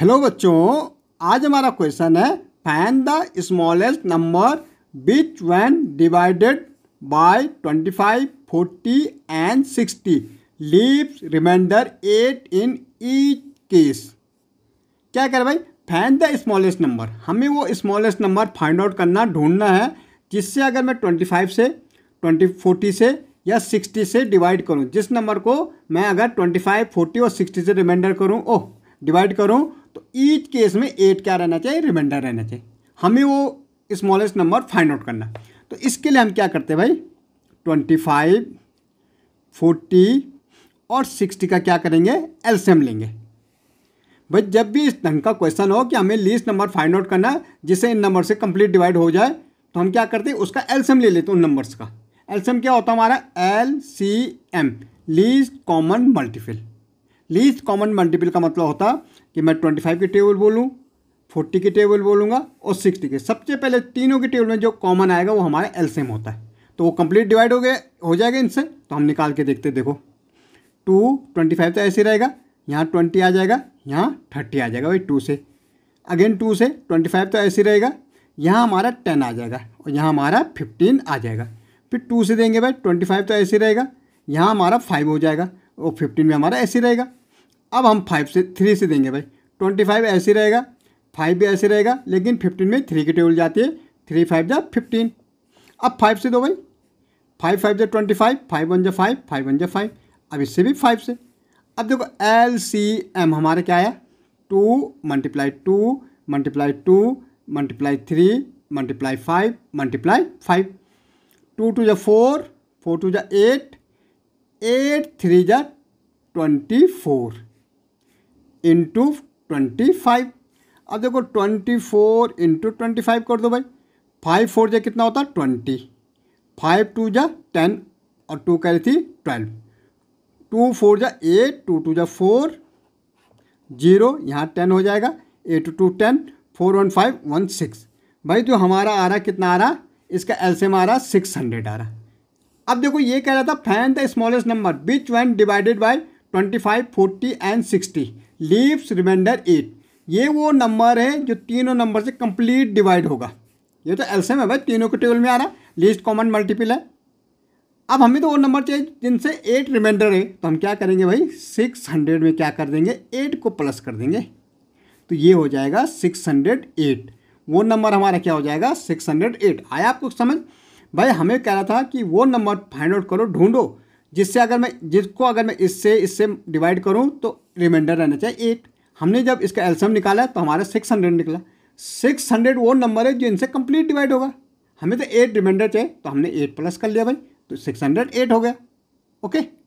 hello बच्चों आज हमारा क्वेश्चन है find the smallest number which when divided by 25, 40 and 60 leaves remainder 8 in each case क्या करें भाई फैन द स्मॉलेस्ट नंबर हमें वो स्मॉलेस्ट नंबर फाइंड आउट करना ढूंढना है जिससे अगर मैं 25 से 20, 40 से या 60 से डिवाइड करूं जिस नंबर को मैं अगर 25, 40 और 60 से रिमाइंडर करूं ओह डिवाइड करूं तो ईच केस में एट क्या रहना चाहिए रिमाइंडर रहना चाहिए हमें वो स्मॉलेस्ट नंबर फाइंड आउट करना तो इसके लिए हम क्या करते हैं भाई ट्वेंटी फाइव फोर्टी और सिक्सटी का क्या करेंगे एलसीएम लेंगे भाई जब भी इस ढंग का क्वेश्चन हो कि हमें लीस्ट नंबर फाइंड आउट करना है जिससे इन नंबर से कंप्लीट डिवाइड हो जाए तो हम क्या करते हैं उसका एलसीएम ले लेते हैं उन नंबर्स का एलसीएम क्या होता है हमारा L C M least common multiple least common multiple का मतलब होता कि मैं ट्वेंटी फाइव की टेबल बोलूँ फोर्टी की टेबल बोलूँगा और सिक्सटी की सबसे पहले तीनों की टेबल में जो कॉमन आएगा वो हमारा एलसीएम होता है तो वो कंप्लीट डिवाइड हो गया हो जाएगा इनसे तो हम निकाल के देखते देखो टू ट्वेंटी फाइव तो ऐसे रहेगा यहाँ ट्वेंटी आ जाएगा यहाँ थर्टी आ जाएगा भाई टू से अगेन टू से ट्वेंटी फाइव तो ऐसे रहेगा यहाँ हमारा टेन आ जाएगा और यहाँ हमारा फिफ्टीन आ जाएगा फिर टू से देंगे भाई ट्वेंटी फाइव तो ऐसे रहेगा यहाँ हमारा फाइव हो जाएगा और फिफ्टीन में हमारा ऐसे रहेगा अब हम फाइव से थ्री से देंगे भाई ट्वेंटी फाइव ऐसे रहेगा फाइव भी ऐसे रहेगा लेकिन फिफ्टीन में थ्री की टेबल जाती है थ्री फाइव जा फिफ्टीन अब फाइव से दो भाई फाइव फाइव जा ट्वेंटी फाइव फाइव वन जा फाइव फाइव वन जा फाइव अब इससे भी फाइव से अब देखो एल सी एम हमारे क्या आया two multiply two multiply two multiply three multiply five multiply five two two जा फोर फोर टू जा एट एट थ्री जा twenty four into twenty five अब देखो twenty four into twenty five कर दो भाई फाइव फोर जा कितना होता है ट्वेंटी फाइव टू जा टेन और टू कह रही थी ट्वेल्व टू फोर जा एट टू टू जा फोर जीरो यहाँ टेन हो जाएगा eight two ten four one five one six भाई जो हमारा आ रहा कितना आ रहा इसका एल्सियम आ रहा सिक्स हंड्रेड आ रहा अब देखो ये कह रहा था find the smallest number which one divided by twenty five forty and sixty leaves remainder eight ये वो नंबर है जो तीनों नंबर से कंप्लीट डिवाइड होगा ये तो एल्सियम है भाई तीनों के टेबल में आ रहा है लीस्ट कॉमन मल्टीपल है अब हमें तो वो नंबर चाहिए जिनसे एट रिमाइंडर है तो हम क्या करेंगे भाई सिक्स हंड्रेड में क्या कर देंगे एट को प्लस कर देंगे तो ये हो जाएगा सिक्स हंड्रेड एट वो नंबर हमारा क्या हो जाएगा सिक्स हंड्रेड एट आया आपको समझ भाई हमें कह रहा था कि वो नंबर फाइंड आउट करो ढूंढो जिससे अगर मैं जिसको अगर मैं इससे इससे डिवाइड करूँ तो रिमाइंडर रहना चाहिए एट हमने जब इसका एल्सम निकाला तो हमारा सिक्स हंड्रेड निकला सिक्स हंड्रेड वो नंबर है जो इनसे कंप्लीट डिवाइड होगा हमें तो एट रिमाइंडर चाहिए तो हमने एट प्लस कर लिया भाई तो सिक्स हंड्रेड एट हो गया ओके